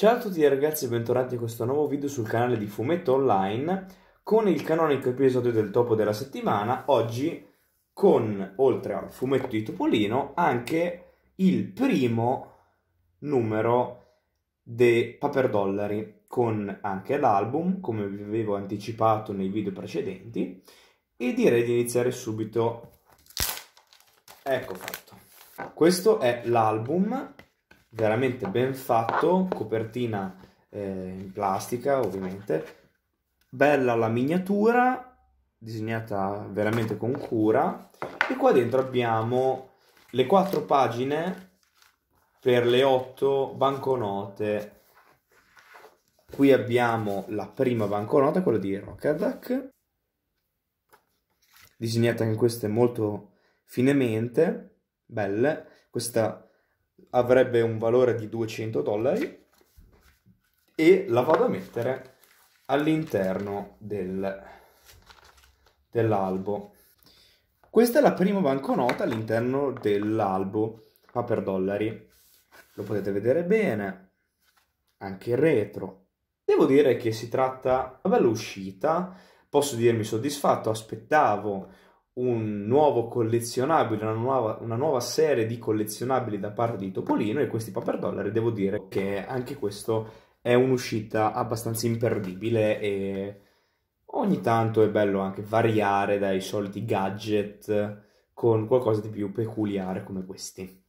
Ciao a tutti ragazzi e bentornati a questo nuovo video sul canale di Fumetto Online con il canonico episodio del topo della settimana, oggi con, oltre al fumetto di Topolino, anche il primo numero di Paper Dollari con anche l'album, come vi avevo anticipato nei video precedenti, e direi di iniziare subito. Ecco fatto. Questo è l'album veramente ben fatto, copertina eh, in plastica ovviamente, bella la miniatura, disegnata veramente con cura e qua dentro abbiamo le quattro pagine per le otto banconote. Qui abbiamo la prima banconota, quella di Rockadack, disegnata anche queste molto finemente, belle. Questa avrebbe un valore di 200 dollari e la vado a mettere all'interno del, dell'albo. Questa è la prima banconota all'interno dell'albo, ma per dollari. Lo potete vedere bene, anche il retro. Devo dire che si tratta di una bella uscita, posso dirmi soddisfatto, aspettavo un nuovo collezionabile, una nuova, una nuova, serie di collezionabili da parte di Topolino e questi Paper Dollar. devo dire che anche questo è un'uscita abbastanza imperdibile e ogni tanto è bello anche variare dai soliti gadget con qualcosa di più peculiare come questi.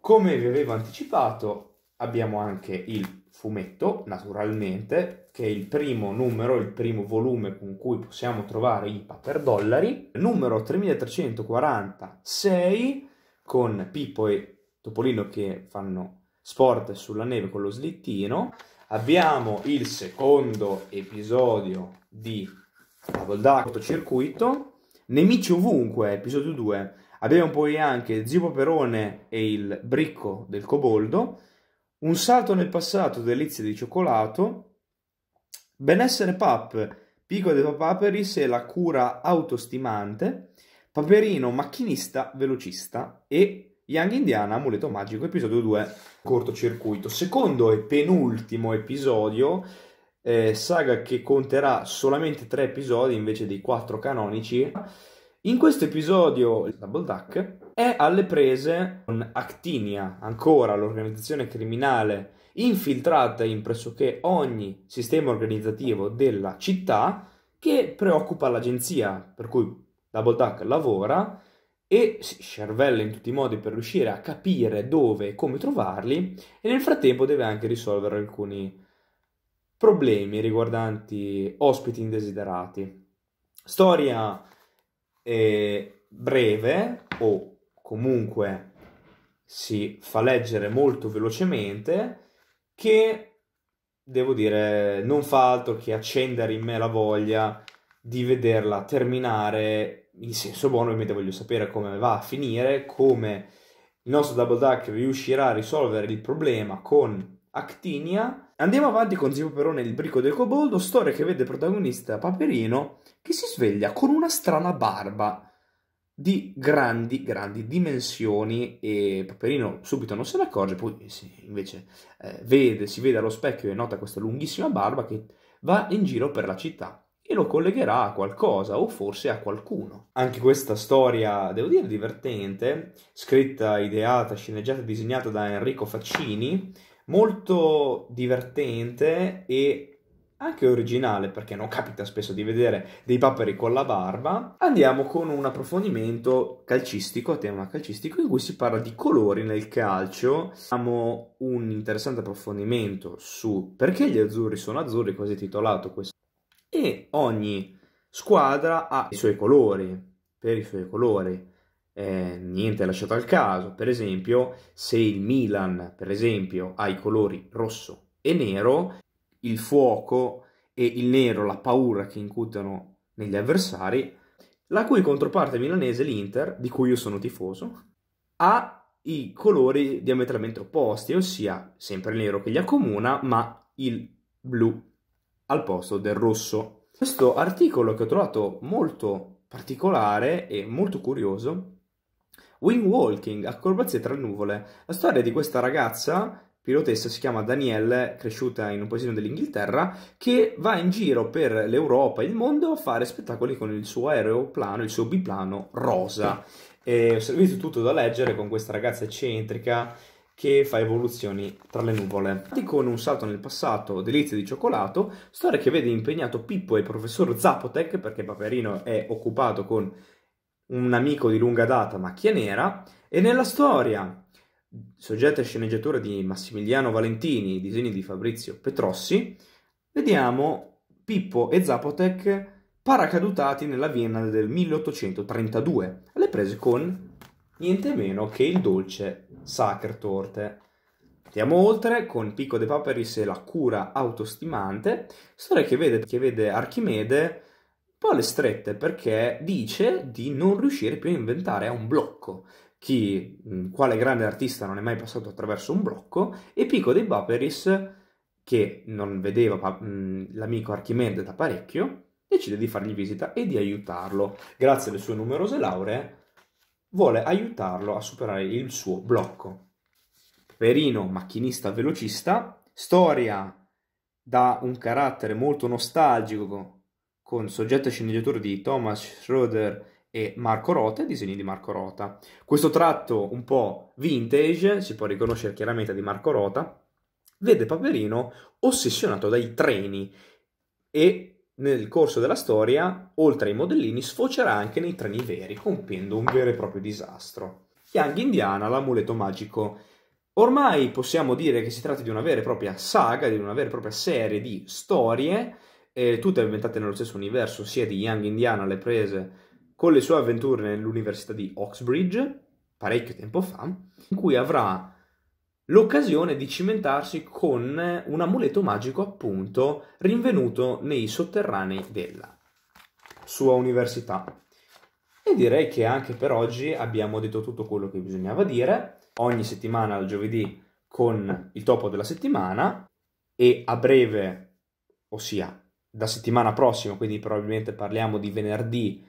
Come vi avevo anticipato abbiamo anche il fumetto, naturalmente, che è il primo numero, il primo volume con cui possiamo trovare i paper dollari, numero 3346 con Pippo e Topolino che fanno sport sulla neve con lo slittino. Abbiamo il secondo episodio di Double Duck Cortocircuito, Nemici ovunque, episodio 2. Abbiamo poi anche Zio Paperone e il bricco del coboldo, un salto nel passato, delizie di cioccolato. Benessere pap, piccolo dei papaperis e la cura autostimante. Paperino, macchinista, velocista e Young Indiana, amuleto magico, episodio 2, cortocircuito. Secondo e penultimo episodio, eh, saga che conterà solamente tre episodi invece dei quattro canonici. In questo episodio, Double Duck, è alle prese con Actinia, ancora l'organizzazione criminale infiltrata in pressoché ogni sistema organizzativo della città che preoccupa l'agenzia per cui Double Duck lavora e si cervella in tutti i modi per riuscire a capire dove e come trovarli e nel frattempo deve anche risolvere alcuni problemi riguardanti ospiti indesiderati. Storia eh, breve o comunque si fa leggere molto velocemente che devo dire non fa altro che accendere in me la voglia di vederla terminare in senso buono ovviamente voglio sapere come va a finire come il nostro Double Duck riuscirà a risolvere il problema con Actinia. Andiamo avanti con Zio Perone il brico del coboldo, storia che vede protagonista Paperino che si sveglia con una strana barba di grandi, grandi dimensioni e Paperino subito non se ne accorge, poi si, invece eh, vede, si vede allo specchio e nota questa lunghissima barba che va in giro per la città e lo collegherà a qualcosa o forse a qualcuno. Anche questa storia, devo dire, divertente, scritta, ideata, sceneggiata e disegnata da Enrico Faccini, molto divertente e anche originale perché non capita spesso di vedere dei paperi con la barba, andiamo con un approfondimento calcistico, a tema calcistico, in cui si parla di colori nel calcio. Abbiamo un interessante approfondimento su perché gli azzurri sono azzurri, così titolato questo. E ogni squadra ha i suoi colori, per i suoi colori. Eh, niente lasciato al caso, per esempio, se il Milan, per esempio, ha i colori rosso e nero, il fuoco e il nero, la paura che incutono negli avversari, la cui controparte milanese, l'Inter, di cui io sono tifoso, ha i colori diametralmente opposti, ossia sempre il nero che li accomuna, ma il blu al posto del rosso. Questo articolo che ho trovato molto particolare e molto curioso, Wing Walking, acrobazie tra nuvole, la storia di questa ragazza pilotessa si chiama Danielle, cresciuta in un paesino dell'Inghilterra, che va in giro per l'Europa e il mondo a fare spettacoli con il suo aeroplano, il suo biplano rosa. E ho servito tutto da leggere con questa ragazza eccentrica che fa evoluzioni tra le nuvole. Con un salto nel passato, delizie di cioccolato, storia che vede impegnato Pippo e il professor Zapotec, perché Paperino è occupato con un amico di lunga data, macchia nera, e nella storia soggetto e sceneggiatore di Massimiliano Valentini, disegni di Fabrizio Petrossi, vediamo Pippo e Zapotec paracadutati nella Vienna del 1832, alle prese con niente meno che il dolce Sachertorte. Andiamo oltre con Picco de Paperis e la cura autostimante, storia che vede, che vede Archimede un po' alle strette perché dice di non riuscire più a inventare, è un blocco chi, quale grande artista non è mai passato attraverso un blocco, e Pico dei Paperis, che non vedeva pa- l'amico Archimede da parecchio, decide di fargli visita e di aiutarlo. Grazie alle sue numerose lauree, vuole aiutarlo a superare il suo blocco. Perino, macchinista velocista, storia da un carattere molto nostalgico con soggetto e sceneggiatura di Thomas Schroeder e Marco Rota, disegni di Marco Rota. Questo tratto un po' vintage, si può riconoscere chiaramente di Marco Rota, vede Paperino ossessionato dai treni e nel corso della storia, oltre ai modellini, sfocerà anche nei treni veri, compiendo un vero e proprio disastro. Yang Indiana, l'amuleto magico. Ormai possiamo dire che si tratta di una vera e propria saga, di una vera e propria serie di storie, eh, tutte inventate nello stesso universo, sia di Yang Indiana alle prese con le sue avventure nell'Università di Oxbridge, parecchio tempo fa, in cui avrà l'occasione di cimentarsi con un amuleto magico appunto rinvenuto nei sotterranei della sua università. E direi che anche per oggi abbiamo detto tutto quello che bisognava dire. Ogni settimana al giovedì con il topo della settimana e a breve, ossia da settimana prossima, quindi probabilmente parliamo di venerdì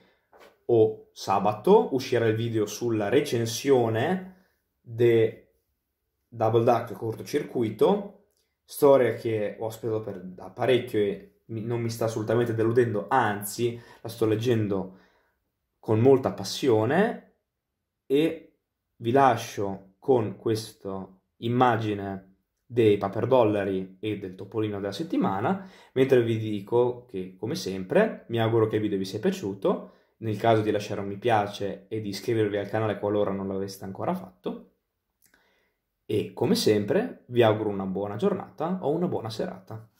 o sabato uscirà il video sulla recensione di Double Duck cortocircuito, storia che ho aspettato per, da parecchio e non mi sta assolutamente deludendo, anzi la sto leggendo con molta passione e vi lascio con questa immagine dei paper dollari e del topolino della settimana, mentre vi dico che, come sempre, mi auguro che il video vi sia piaciuto nel caso di lasciare un mi piace e di iscrivervi al canale qualora non l'aveste ancora fatto. E come sempre vi auguro una buona giornata o una buona serata.